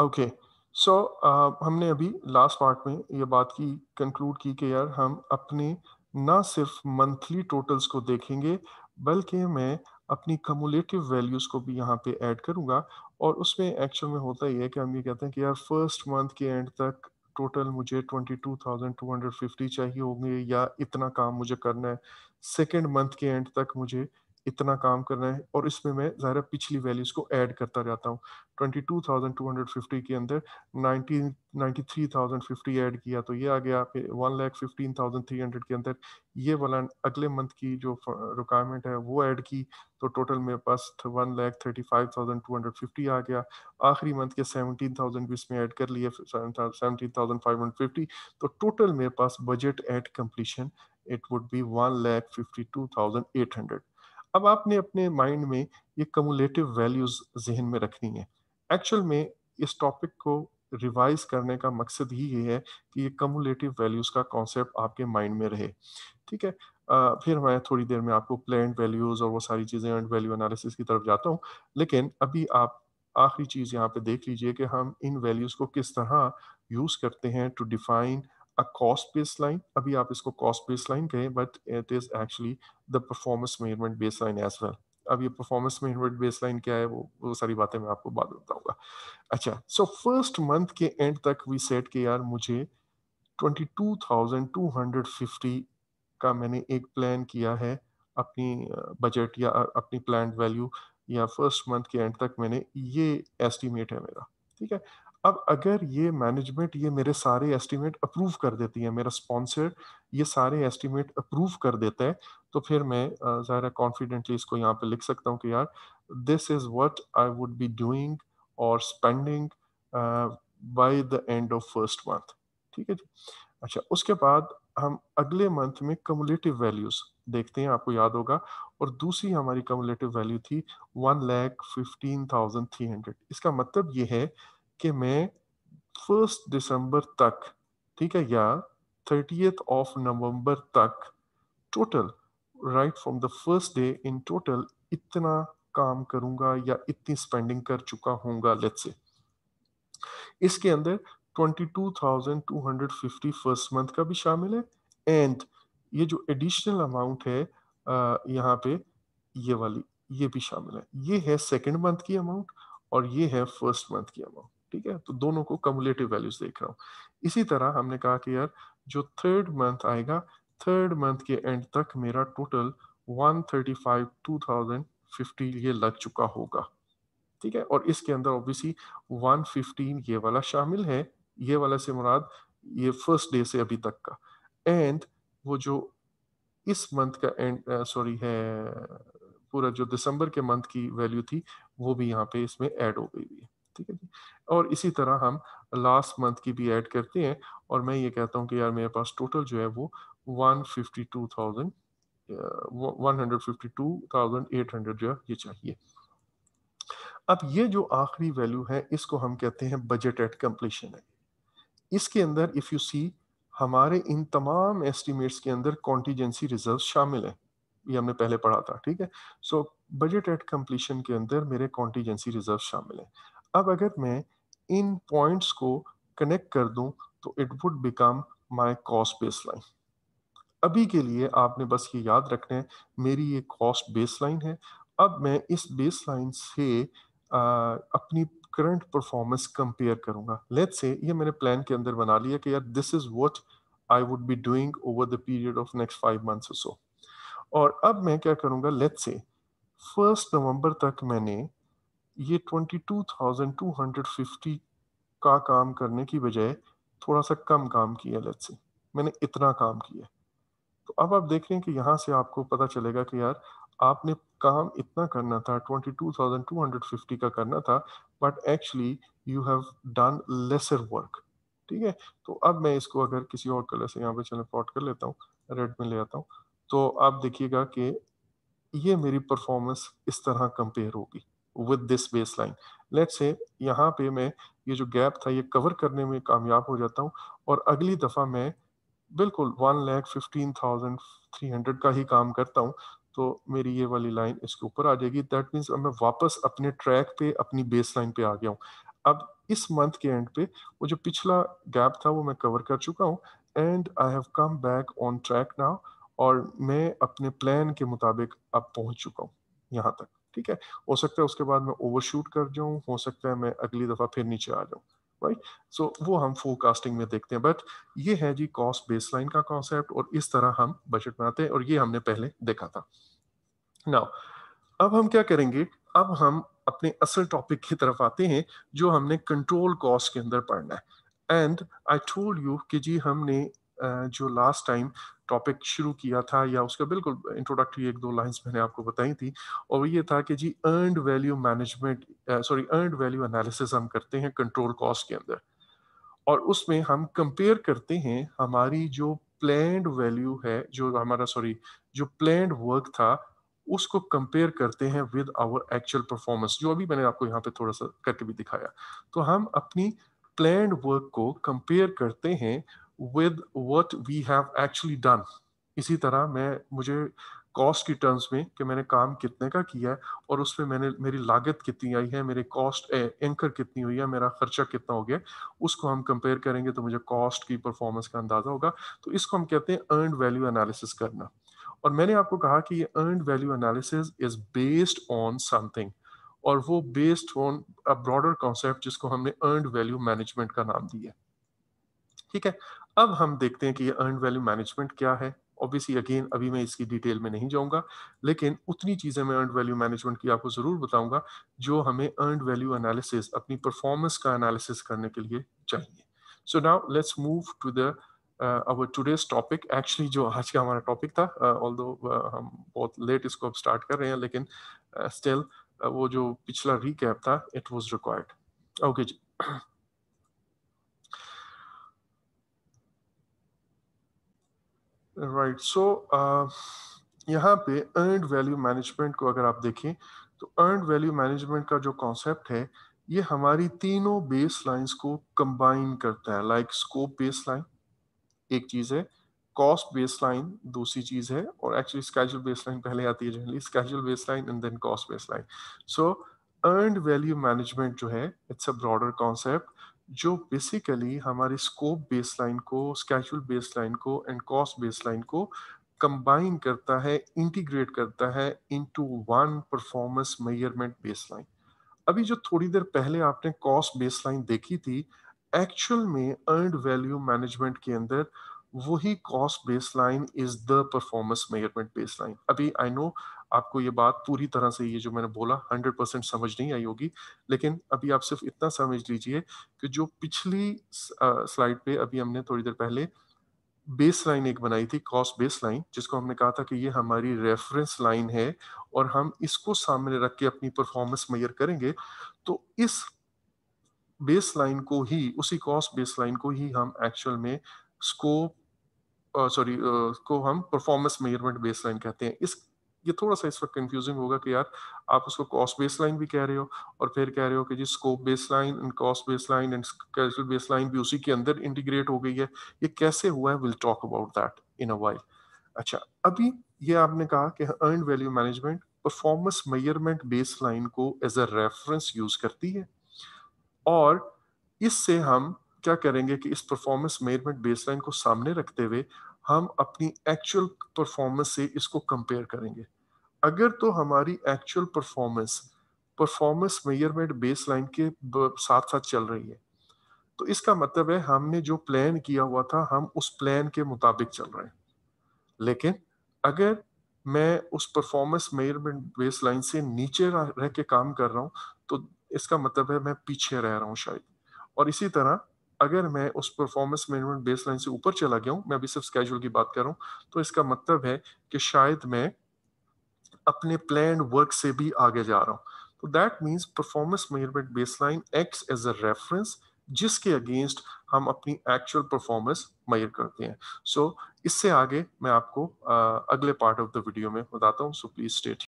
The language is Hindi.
ओके सो uh, हमने अभी लास्ट पार्ट में ये बात की कंक्लूड की कि यार हम अपने ना सिर्फ मंथली टोटल्स को देखेंगे बल्कि मैं अपनी कमुलेटिव वैल्यूज़ को भी यहाँ पे ऐड करूँगा और उसमें एक्चुअल में होता ही है कि हम ये कहते हैं कि यार फर्स्ट मंथ के एंड तक टोटल मुझे 22,250 चाहिए होंगे या इतना काम मुझे करना है सेकेंड मंथ के एंड तक मुझे इतना काम करना है और इसमें मैं ज़ाहिर पिछली वैल्यूज को ऐड करता जाता हूँ 22,250 के अंदर 90 93,050 ऐड किया तो ये आ गया फिर one lakh fifteen thousand three hundred के अंदर ये वाला अगले मंथ की जो रिक्वायरमेंट है वो ऐड की तो टोटल मेरे पास one lakh thirty five thousand two hundred fifty आ गया आखिरी मंथ के सेवनटीन थाउजेंड भी इसमें ऐड कर लिए seventeen thousand five hundred fifty तो टोटल मेरे पास budget at completion it would be 1,52,800. अब आपने अपने माइंड में ये कमुलेटिव वैल्यूज जहन में रखनी है एक्चुअल में इस टॉपिक को रिवाइज करने का मकसद ही ये है कि ये कमुलेटिव वैल्यूज का कॉन्सेप्ट आपके माइंड में रहे ठीक है आ, फिर मैं थोड़ी देर में आपको प्लान वैल्यूज और वो सारी चीज़ें एंड वैल्यू एनालिसिस की तरफ जाता हूँ लेकिन अभी आप आखिरी चीज़ यहाँ पे देख लीजिए कि हम इन वैल्यूज़ को किस तरह यूज़ करते हैं to define a cost baseline abhi aap isko cost baseline kahe but it is actually the performance measurement baseline as well अब ये परफॉर्मेंस मेजरमेंट बेसलाइन क्या है वो वो सारी बातें मैं आपको बाद में बताऊंगा अच्छा सो फर्स्ट मंथ के एंड तक वी सेट के यार मुझे 22,250 का मैंने एक प्लान किया है अपनी बजट या अपनी प्लान वैल्यू या फर्स्ट मंथ के एंड तक मैंने ये एस्टिमेट है मेरा ठीक है अब अगर ये मैनेजमेंट ये मेरे सारे एस्टीमेट अप्रूव कर देती है मेरा स्पॉन्सर ये सारे एस्टीमेट अप्रूव कर देता है तो फिर मैं ज़ाहिर कॉन्फिडेंटली इसको यहाँ पे लिख सकता हूँ कि यार this is what I would be doing और spending by the end of first month ठीक है जी अच्छा उसके बाद हम अगले मंथ में कमुलेटिव वैल्यूज देखते हैं आपको याद होगा और दूसरी हमारी कमुलेटिव वैल्यू थी one lakh fifteen thousand three hundred इसका मतलब ये है कि मैं फर्स्ट दिसंबर तक ठीक है या थर्टीथ ऑफ नवंबर तक total right from the first day in total इतना काम करूंगा या इतनी स्पेंडिंग कर चुका होऊंगा लेट्स से इसके अंदर 22,250 फर्स्ट मंथ का भी शामिल है एंड ये जो एडिशनल अमाउंट है यहाँ पे ये वाली ये भी शामिल है ये है सेकंड मंथ की अमाउंट और ये है फर्स्ट मंथ की अमाउंट ठीक है तो दोनों को कमुलेटिव वैल्यूज देख रहा हूँ इसी तरह हमने कहा कि यार जो थर्ड मंथ आएगा थर्ड मंथ के एंड तक मेरा टोटल 135 2050 ये लग चुका होगा ठीक है और इसके अंदर ऑब्वियसली 115 ये वाला शामिल है ये वाला से मुराद ये फर्स्ट डे से अभी तक का एंड वो जो इस मंथ का एंड सॉरी uh, है पूरा जो दिसंबर के मंथ की वैल्यू थी वो भी यहाँ पे इसमें ऐड हो गई हुई है ठीक है जी और इसी तरह हम लास्ट मंथ की भी ऐड करते हैं और मैं ये कहता हूँ कि यार मेरे पास टोटल जो है वो one fifty two thousand one hundred fifty two thousand eight hundred जो है ये चाहिए अब ये जो आखिरी वैल्यू है इसको हम कहते हैं बजट एट कम्पलीशन है इसके अंदर इफ़ यू सी हमारे इन तमाम एस्टिमेट्स के अंदर कॉन्टीजेंसी रिजर्व शामिल है ये हमने पहले पढ़ा था ठीक है सो बजट एट कम्पलीशन के अंदर मेरे कॉन्टीजेंसी रिजर्व शामिल है अब अगर मैं इन पॉइंट्स को कनेक्ट कर दूं तो it would become my cost base line अभी के लिए आपने बस ये याद रखना है मेरी ये कॉस्ट बेस लाइन है अब मैं इस बेस लाइन से आ, अपनी करंट परफॉर्मेंस कंपेयर करूंगा लेट्स से ये मैंने प्लान के अंदर बना लिया कि यार this is what I would be doing over the period of next five months so और अब मैं क्या करूंगा लेट्स से फर्स्ट नवंबर तक मैंने ये 22,250 का काम करने की बजाय थोड़ा सा कम काम किया लेट्स से मैंने इतना काम किया तो अब आप देख रहे हैं कि यहाँ से आपको पता चलेगा कि यार आपने काम इतना करना था 22,250 का करना था but actually you have done lesser work ठीक है तो अब मैं इसको अगर किसी और कलर से यहाँ पे चले प्लॉट कर लेता हूँ रेड में ले आता हूँ तो आप देखिएगा कि ये मेरी परफॉर्मेंस इस तरह कंपेयर होगी with this base line let's say यहाँ पे मैं ये जो गैप था ये कवर करने में कामयाब हो जाता हूँ और अगली दफ़ा मैं बिल्कुल one lakh fifteen thousand three hundred का ही काम करता हूँ तो मेरी ये वाली लाइन इसके ऊपर आ जाएगी दैट मीन्स अब मैं वापस अपने ट्रैक पे अपनी बेस लाइन पे आ गया हूँ अब इस मंथ के एंड पे वो जो पिछला गैप था वो मैं कवर कर चुका हूँ and I have come back on track now और मैं अपने प्लान के मुताबिक अब पहुँच चुका हूँ यहाँ तक ठीक है हो सकता है उसके बाद मैं ओवरशूट कर जाऊं हो सकता है मैं अगली दफ़ा फिर नीचे आ जाऊं राइट right? सो so, वो हम फोरकास्टिंग में देखते हैं बट ये है जी कॉस्ट बेसलाइन का कॉन्सेप्ट और इस तरह हम बजट बनाते हैं और ये हमने पहले देखा था नाउ अब हम क्या करेंगे अब हम अपने असल टॉपिक की तरफ आते हैं जो हमने कंट्रोल कॉस्ट के अंदर पढ़ना है एंड आई टोल्ड यू कि जी हमने जो लास्ट टाइम टॉपिक शुरू किया था या उसका बिल्कुल इंट्रोडक्टरी एक दो लाइंस मैंने आपको बताई थी और ये था कि जी earned value management sorry earned value analysis हम करते हैं कंट्रोल कॉस्ट के अंदर और उसमें हम कंपेयर करते हैं हमारी जो प्लैंड वैल्यू है जो हमारा सॉरी जो प्लैंड वर्क था उसको कंपेयर करते हैं विद आवर एक्चुअल परफॉर्मेंस जो अभी मैंने आपको यहाँ पे थोड़ा सा करके भी दिखाया तो हम अपनी प्लैंड वर्क को कंपेयर करते हैं with what we have actually done इसी तरह मैं मुझे कॉस्ट की टर्म्स में कि मैंने काम कितने का किया है और उसमें मैंने मेरी लागत कितनी आई है मेरे कॉस्ट एंकर कितनी हुई है मेरा खर्चा कितना हो गया उसको हम कंपेयर करेंगे तो मुझे कॉस्ट की परफॉर्मेंस का अंदाज़ा होगा तो इसको हम कहते हैं अर्नड वैल्यू एनालिसिस करना और मैंने आपको कहा कि ये earned value analysis is based on something और वो based on a broader concept जिसको हमने अर्नड वैल्यू मैनेजमेंट का नाम दिया ठीक है अब हम देखते हैं कि ये अर्न वैल्यू मैनेजमेंट क्या है ऑब्वियसली अगेन अभी मैं इसकी डिटेल में नहीं जाऊंगा लेकिन उतनी चीज़ें मैं अर्न वैल्यू मैनेजमेंट की आपको ज़रूर बताऊंगा जो हमें अर्न वैल्यू एनालिसिस अपनी परफॉर्मेंस का एनालिसिस करने के लिए चाहिए so now let's move to the our today's topic actually जो आज का हमारा टॉपिक था ऑल uh, uh, हम बहुत लेट इसको अब स्टार्ट कर रहे हैं लेकिन स्टिल uh, uh, वो जो पिछला रिकैप था इट वॉज रिक्वायर्ड ओके जी राइट सो uh, यहाँ पे अर्नड वैल्यू मैनेजमेंट को अगर आप देखें तो अर्नड वैल्यू मैनेजमेंट का जो कॉन्सेप्ट है ये हमारी तीनों बेस लाइन को कंबाइन करता है लाइक स्कोप बेस लाइन एक चीज़ है कॉस्ट बेस लाइन दूसरी चीज़ है और एक्चुअली स्कैजुअल बेस लाइन पहले आती है generally schedule base line and then cost base line so earned value management जो है इट्स अ ब्रॉडर कॉन्सेप्ट जो बेसिकली हमारे स्कोप बेसलाइन को स्कैचुअल बेसलाइन को एंड कॉस्ट बेसलाइन को कंबाइन करता है इंटीग्रेट करता है into one performance measurement baseline अभी जो थोड़ी देर पहले आपने कॉस्ट बेसलाइन देखी थी एक्चुअल में अर्न वैल्यू मैनेजमेंट के अंदर वही cost base line is the performance measurement base line अभी आई नो आपको ये बात पूरी तरह से ये जो मैंने बोला हंड्रेड परसेंट समझ नहीं आई होगी लेकिन अभी आप सिर्फ इतना समझ लीजिए कि जो पिछली स्लाइड पे अभी हमने थोड़ी देर पहले बेस लाइन एक बनाई थी कॉस्ट बेस लाइन जिसको हमने कहा था कि ये हमारी रेफरेंस लाइन है और हम इसको सामने रख के अपनी परफॉर्मेंस मेयर करेंगे तो इस बेस लाइन को ही उसी कॉस्ट बेस लाइन को ही हम एक्चुअल में स्कोप सॉरी उसको हम परफॉर्मेंस मेजरमेंट बेस लाइन कहते हैं इस ये थोड़ा सा इस वक्त कंफ्यूजिंग होगा कि यार आप उसको कॉस्ट बेस लाइन भी कह रहे हो और फिर कह रहे हो कि जी scope base line and cost base line and schedule base line भी उसी के अंदर इंटीग्रेट हो गई है ये कैसे हुआ है will talk about that in a while अच्छा अभी ये आपने कहा कि earn value management performance measurement base line को एज अ रेफरेंस यूज करती है और इससे हम क्या करेंगे कि इस परफॉर्मेंस मेजरमेंट बेस लाइन को सामने रखते हुए हम अपनी एक्चुअल परफॉर्मेंस से इसको कंपेयर करेंगे अगर तो हमारी actual performance performance measurement base line के साथ साथ चल रही है तो इसका मतलब है हमने जो प्लान किया हुआ था हम उस प्लान के मुताबिक चल रहे हैं लेकिन अगर मैं उस परफॉर्मेंस मेजरमेंट बेस लाइन से नीचे रह के काम कर रहा हूँ तो इसका मतलब है मैं पीछे रह रहा हूँ शायद और इसी तरह अगर मैं उस परफॉर्मेंस मैनेजमेंट बेस से ऊपर चला गया हूँ मैं अभी सिर्फ स्केजूल की बात कर रहा हूँ तो इसका मतलब है कि शायद मैं अपने प्लान वर्क से भी आगे जा रहा हूँ तो that means performance measurement base line acts as a reference जिसके अगेंस्ट हम अपनी एक्चुअल परफॉर्मेंस मयर करते हैं सो so, इससे आगे मैं आपको आ, अगले पार्ट ऑफ द वीडियो में बताता हूँ सो प्लीज स्टेट